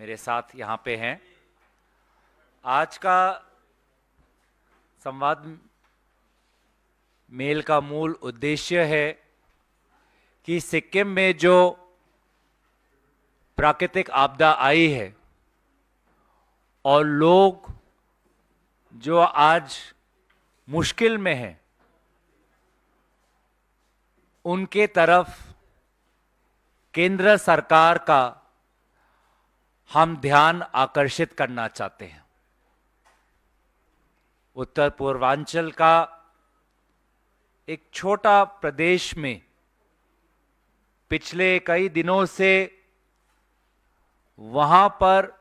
मेरे साथ यहाँ पे हैं आज का संवाद मेल का मूल उद्देश्य है कि सिक्किम में जो प्राकृतिक आपदा आई है और लोग जो आज मुश्किल में हैं उनके तरफ केंद्र सरकार का हम ध्यान आकर्षित करना चाहते हैं उत्तर पूर्वांचल का एक छोटा प्रदेश में पिछले कई दिनों से वहां पर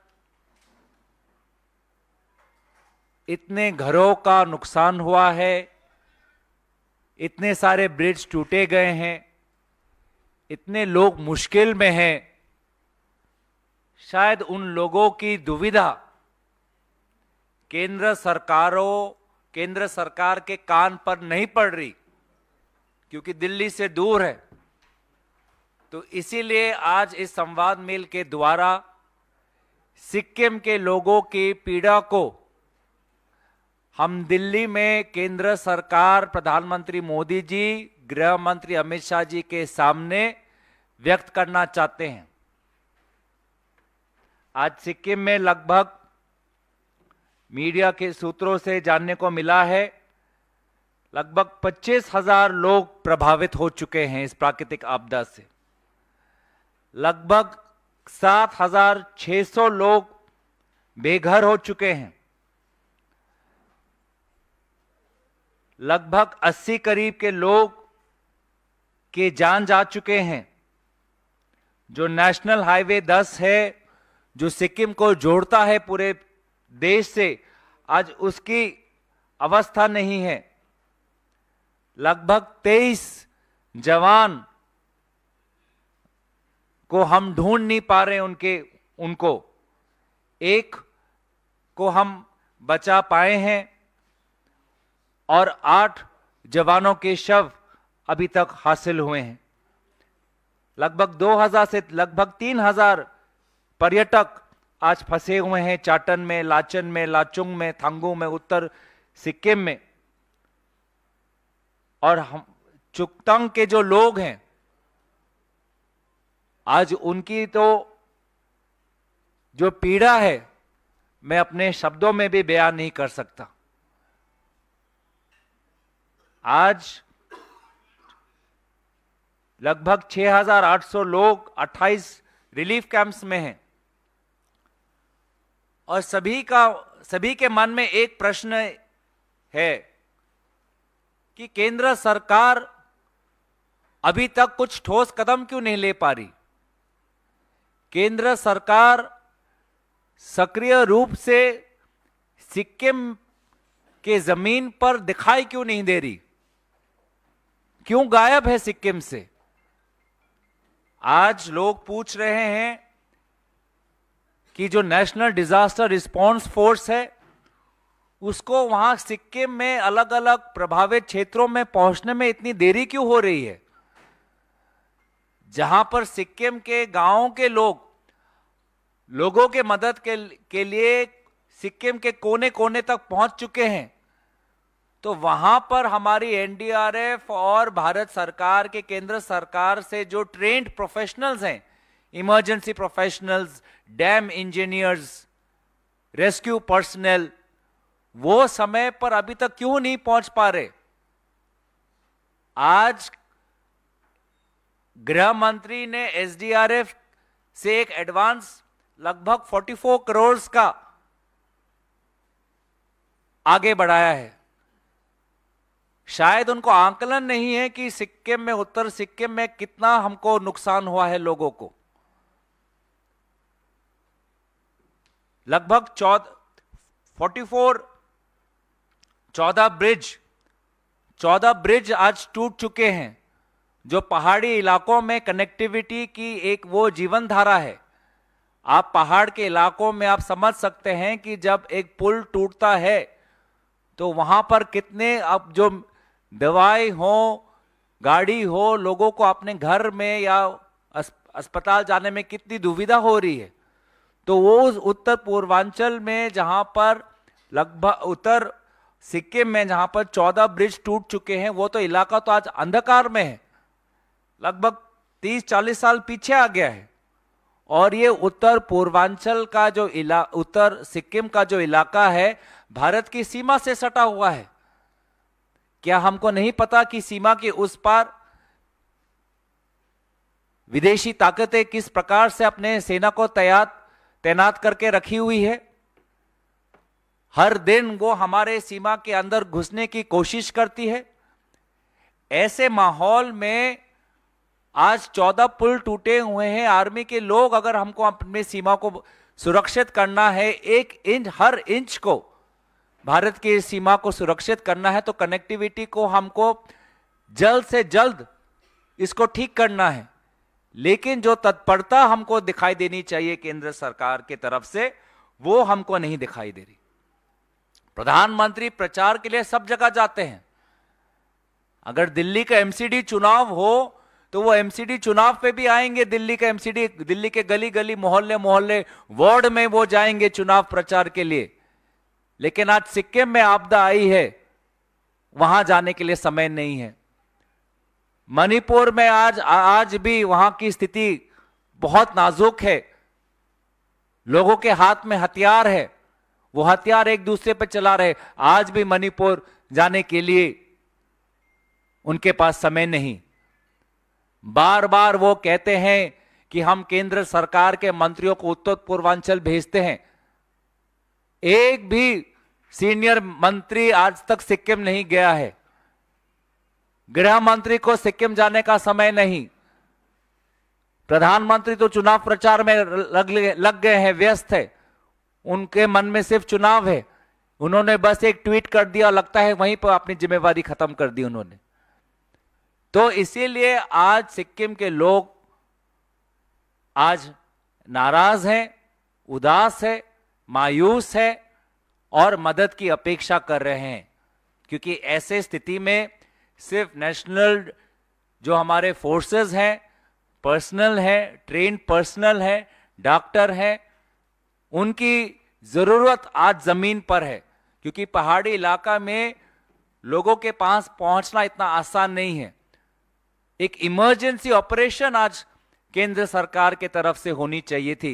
इतने घरों का नुकसान हुआ है इतने सारे ब्रिज टूटे गए हैं इतने लोग मुश्किल में हैं शायद उन लोगों की दुविधा केंद्र सरकारों केंद्र सरकार के कान पर नहीं पड़ रही क्योंकि दिल्ली से दूर है तो इसीलिए आज इस संवाद मेल के द्वारा सिक्किम के लोगों की पीड़ा को हम दिल्ली में केंद्र सरकार प्रधानमंत्री मोदी जी गृह मंत्री अमित शाह जी के सामने व्यक्त करना चाहते हैं आज सिक्किम में लगभग मीडिया के सूत्रों से जानने को मिला है लगभग पच्चीस हजार लोग प्रभावित हो चुके हैं इस प्राकृतिक आपदा से लगभग सात हजार छः सौ लोग बेघर हो चुके हैं लगभग अस्सी करीब के लोग के जान जा चुके हैं जो नेशनल हाईवे 10 है जो सिक्किम को जोड़ता है पूरे देश से आज उसकी अवस्था नहीं है लगभग तेईस जवान को हम ढूंढ नहीं पा रहे उनके उनको एक को हम बचा पाए हैं और आठ जवानों के शव अभी तक हासिल हुए हैं लगभग 2000 से लगभग 3000 पर्यटक आज फंसे हुए हैं चाटन में लाचन में लाचुंग में थांगू में उत्तर सिक्किम में और हम चुकतंग के जो लोग हैं आज उनकी तो जो पीड़ा है मैं अपने शब्दों में भी बयान नहीं कर सकता आज लगभग 6,800 लोग 28 रिलीफ कैंप्स में हैं और सभी का सभी के मन में एक प्रश्न है कि केंद्र सरकार अभी तक कुछ ठोस कदम क्यों नहीं ले पा रही केंद्र सरकार सक्रिय रूप से सिक्किम के जमीन पर दिखाई क्यों नहीं दे रही क्यों गायब है सिक्किम से आज लोग पूछ रहे हैं कि जो नेशनल डिजास्टर रिस्पांस फोर्स है उसको वहां सिक्किम में अलग अलग प्रभावित क्षेत्रों में पहुंचने में इतनी देरी क्यों हो रही है जहां पर सिक्किम के गांवों के लोग लोगों के मदद के, के लिए सिक्किम के कोने कोने तक पहुंच चुके हैं तो वहां पर हमारी एनडीआरएफ और भारत सरकार के केंद्र सरकार से जो ट्रेंड प्रोफेशनल्स हैं emergency professionals, dam engineers rescue personnel वो समय पर अभी तक क्यों नहीं पहुंच पा रहे आज गृह मंत्री ने एसडीआरएफ से एक एडवांस लगभग 44 करोड़ का आगे बढ़ाया है शायद उनको आंकलन नहीं है कि सिक्किम में उत्तर सिक्किम में कितना हमको नुकसान हुआ है लोगों को लगभग चौदह फोर्टी फोर चौदह ब्रिज चौदह ब्रिज आज टूट चुके हैं जो पहाड़ी इलाकों में कनेक्टिविटी की एक वो जीवन धारा है आप पहाड़ के इलाकों में आप समझ सकते हैं कि जब एक पुल टूटता है तो वहां पर कितने अब जो दवाई हो गाड़ी हो लोगों को अपने घर में या अस्पताल जाने में कितनी दुविधा हो रही है तो वो उस उत्तर पूर्वांचल में जहां पर लगभग उत्तर सिक्किम में जहां पर चौदह ब्रिज टूट चुके हैं वो तो इलाका तो आज अंधकार में है लगभग तीस चालीस साल पीछे आ गया है और ये उत्तर पूर्वांचल का जो इला उत्तर सिक्किम का जो इलाका है भारत की सीमा से सटा हुआ है क्या हमको नहीं पता कि सीमा के उस पार विदेशी ताकतें किस प्रकार से अपने सेना को तैयार तैनात करके रखी हुई है हर दिन वो हमारे सीमा के अंदर घुसने की कोशिश करती है ऐसे माहौल में आज चौदह पुल टूटे हुए हैं आर्मी के लोग अगर हमको अपनी सीमा को सुरक्षित करना है एक इंच हर इंच को भारत की सीमा को सुरक्षित करना है तो कनेक्टिविटी को हमको जल्द से जल्द इसको ठीक करना है लेकिन जो तत्परता हमको दिखाई देनी चाहिए केंद्र सरकार के तरफ से वो हमको नहीं दिखाई दे रही प्रधानमंत्री प्रचार के लिए सब जगह जाते हैं अगर दिल्ली का एमसीडी चुनाव हो तो वो एमसीडी चुनाव पे भी आएंगे दिल्ली का एमसीडी दिल्ली के गली गली मोहल्ले मोहल्ले वार्ड में वो जाएंगे चुनाव प्रचार के लिए लेकिन आज सिक्किम में आपदा आई है वहां जाने के लिए समय नहीं है मणिपुर में आज आज भी वहां की स्थिति बहुत नाजुक है लोगों के हाथ में हथियार है वो हथियार एक दूसरे पर चला रहे आज भी मणिपुर जाने के लिए उनके पास समय नहीं बार बार वो कहते हैं कि हम केंद्र सरकार के मंत्रियों को उत्तर पूर्वांचल भेजते हैं एक भी सीनियर मंत्री आज तक सिक्किम नहीं गया है गृह मंत्री को सिक्किम जाने का समय नहीं प्रधानमंत्री तो चुनाव प्रचार में लग लग गए हैं व्यस्त है उनके मन में सिर्फ चुनाव है उन्होंने बस एक ट्वीट कर दिया और लगता है वहीं पर अपनी जिम्मेवारी खत्म कर दी उन्होंने तो इसीलिए आज सिक्किम के लोग आज नाराज हैं उदास है मायूस है और मदद की अपेक्षा कर रहे हैं क्योंकि ऐसे स्थिति में सिर्फ नेशनल जो हमारे फोर्सेस हैं पर्सनल है ट्रेन पर्सनल है डॉक्टर है उनकी ज़रूरत आज ज़मीन पर है क्योंकि पहाड़ी इलाका में लोगों के पास पहुंचना इतना आसान नहीं है एक इमरजेंसी ऑपरेशन आज केंद्र सरकार के तरफ से होनी चाहिए थी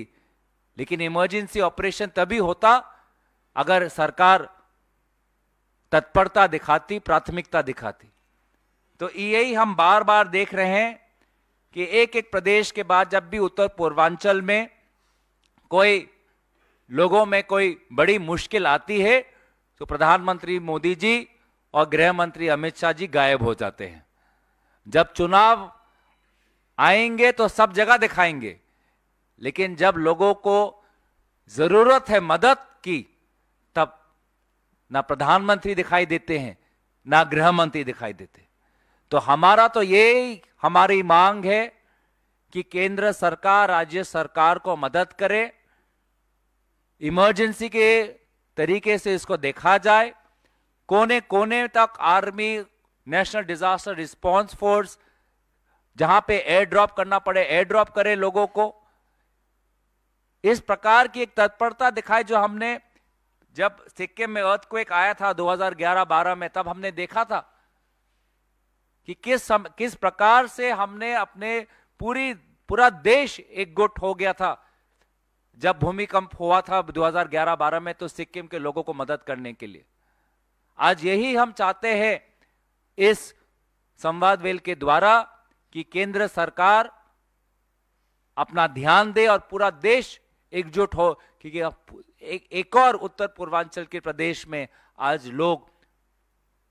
लेकिन इमरजेंसी ऑपरेशन तभी होता अगर सरकार तत्परता दिखाती प्राथमिकता दिखाती तो यही हम बार बार देख रहे हैं कि एक एक प्रदेश के बाद जब भी उत्तर पूर्वांचल में कोई लोगों में कोई बड़ी मुश्किल आती है तो प्रधानमंत्री मोदी जी और गृह मंत्री अमित शाह जी गायब हो जाते हैं जब चुनाव आएंगे तो सब जगह दिखाएंगे लेकिन जब लोगों को जरूरत है मदद की तब ना प्रधानमंत्री दिखाई देते हैं ना गृह मंत्री दिखाई देते हैं तो हमारा तो यही हमारी मांग है कि केंद्र सरकार राज्य सरकार को मदद करे इमरजेंसी के तरीके से इसको देखा जाए कोने कोने तक army national disaster response force जहां पे एयर ड्रॉप करना पड़े एयर ड्रॉप करे लोगों को इस प्रकार की एक तत्परता दिखाई जो हमने जब सिक्किम में अर्थ को आया था 2011-12 में तब हमने देखा था कि किस सम, किस प्रकार से हमने अपने पूरी पूरा देश एकजुट हो गया था जब भूमिकंप हुआ था 2011-12 में तो सिक्किम के लोगों को मदद करने के लिए आज यही हम चाहते हैं इस संवाद वेल के द्वारा कि केंद्र सरकार अपना ध्यान दे और पूरा देश एकजुट हो क्योंकि एक, एक और उत्तर पूर्वांचल के प्रदेश में आज लोग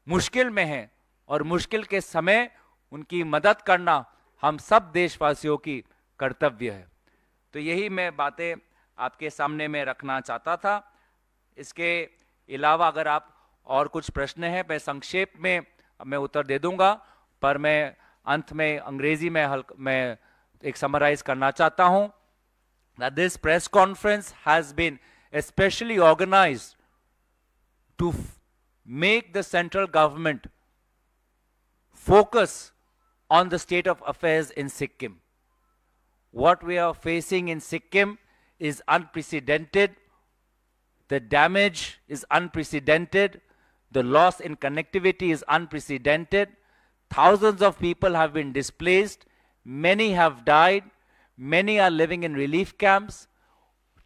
मुश्किल में हैं और मुश्किल के समय उनकी मदद करना हम सब देशवासियों की कर्तव्य है तो यही मैं बातें आपके सामने में रखना चाहता था इसके अलावा अगर आप और कुछ प्रश्न हैं मैं संक्षेप में मैं उत्तर दे दूंगा पर मैं अंत में अंग्रेजी में हल मैं एक समराइज करना चाहता हूं this press conference has been specially organise to make the central government focus on the state of affairs in Sikkim. What we are facing in Sikkim is unprecedented. The damage is unprecedented. The loss in connectivity is unprecedented. Thousands of people have been displaced. Many have died. Many are living in relief camps.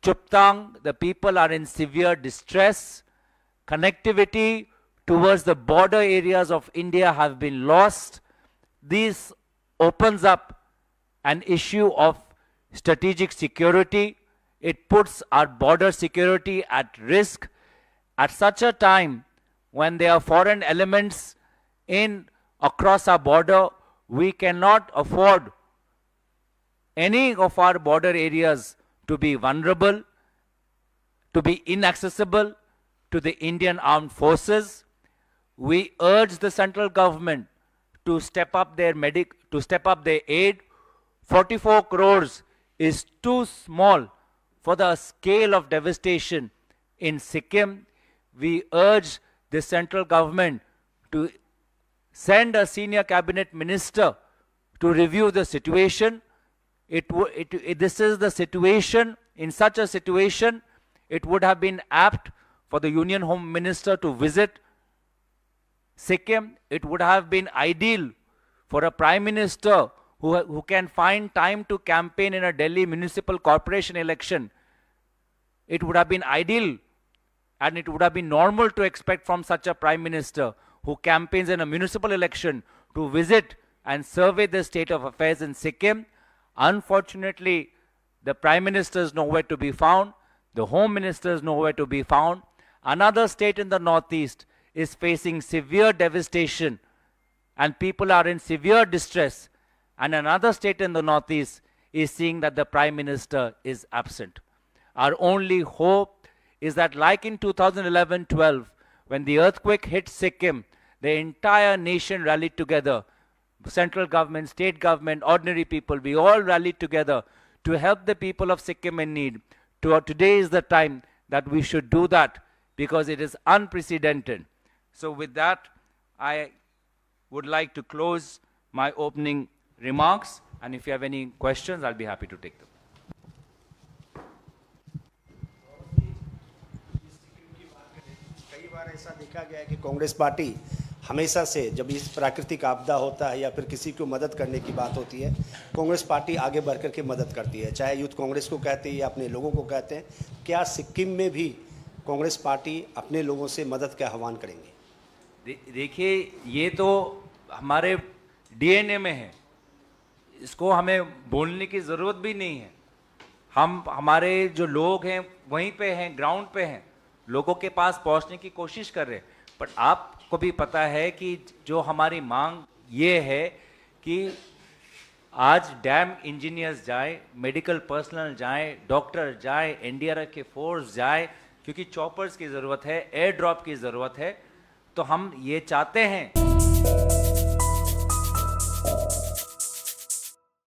Chuptang, the people are in severe distress. Connectivity towards the border areas of India have been lost. This opens up an issue of strategic security. It puts our border security at risk at such a time when there are foreign elements in across our border. We cannot afford any of our border areas to be vulnerable, to be inaccessible to the Indian armed forces we urge the central government to step up their medic to step up their aid 44 crores is too small for the scale of devastation in Sikkim we urge the central government to send a senior cabinet minister to review the situation it, it, it this is the situation in such a situation it would have been apt for the union home minister to visit Sikkim, it would have been ideal for a prime minister who, who can find time to campaign in a Delhi municipal corporation election. It would have been ideal and it would have been normal to expect from such a prime minister who campaigns in a municipal election to visit and survey the state of affairs in Sikkim. Unfortunately, the prime minister is nowhere to be found. The home minister is nowhere to be found. Another state in the northeast is facing severe devastation and people are in severe distress, and another state in the northeast is seeing that the prime minister is absent. Our only hope is that, like in 2011 12, when the earthquake hit Sikkim, the entire nation rallied together central government, state government, ordinary people, we all rallied together to help the people of Sikkim in need. To, today is the time that we should do that because it is unprecedented. So with that, I would like to close my opening remarks, and if you have any questions, I'll be happy to take them. ऐसा देखा गया है कि Congress party हमेशा से जब इस प्राकृतिक आपदा होता है या फिर किसी को मदद करने की बात होती है कांग्रेस पार्टी आगे बढ़ करके मदद करती है चाहे यूथ कांग्रेस को कहते हैं या अपने लोगों को कहते हैं क्या सिक्किम में भी कांग्रेस पार्टी अपने लोगों से मदद का आह्वान करेंगे देखिए ये तो हमारे डीएनए में है इसको हमें बोलने की ज़रूरत भी नहीं है हम हमारे जो लोग हैं वहीं पे हैं ग्राउंड पे हैं लोगों के पास पहुंचने की कोशिश कर रहे हैं बट आपको भी पता है कि जो हमारी मांग ये है कि आज डैम इंजीनियर्स जाए मेडिकल पर्सनल जाए डॉक्टर जाए एनडीआरएफ के फोर्स जाए क्योंकि चॉपर्स की ज़रूरत है एयर ड्रॉप की ज़रूरत है तो हम ये चाहते हैं